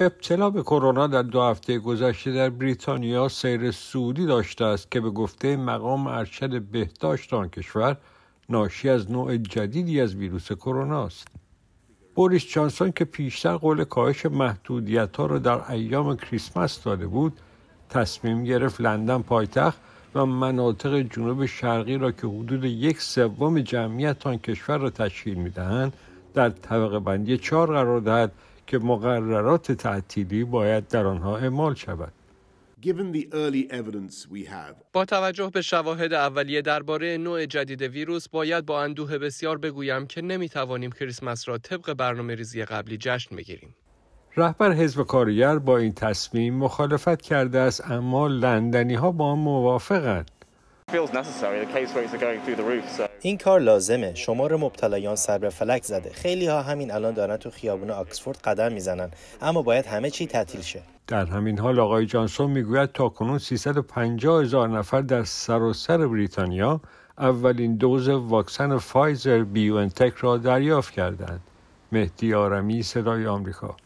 ابتلا به کرونا در دو هفته گذشته در بریتانیا سیر سعودی داشته است که به گفته مقام ارشد بهداشت آن کشور ناشی از نوع جدیدی از ویروس کرونا است بوریس جانسون که پیشتر قول کاهش محدودیت ها را در ایام کریسمس داده بود تصمیم گرفت لندن پایتخت و مناطق جنوب شرقی را که حدود یک سوم جمعیت آن کشور را تشکیل دهند در طبقه بندی چهار قرار دهد که مقررات تعطیلی باید در آنها اعمال شود. با توجه به شواهد اولیه درباره نوع جدید ویروس باید با اندوه بسیار بگویم که نمی توانیم کریسمس را طبق برنامه ریزی قبلی جشن بگیریم. رهبر حزب کارگر با این تصمیم مخالفت کرده است اما لندنی ها با آن موافقند. این کار لازمه شمار مبتلایان سر به فلک زده خیلی ها همین الان دارن تو خیابون آکسفورد قدم میزنن اما باید همه چی تعطیل شه در همین حال آقای جانسون میگوید تاکنون 350 هزار نفر در سراسر سر بریتانیا اولین دوز واکسن فایزر بیو انتک را دریافت کردند مهدی آرمی صدای آمریکا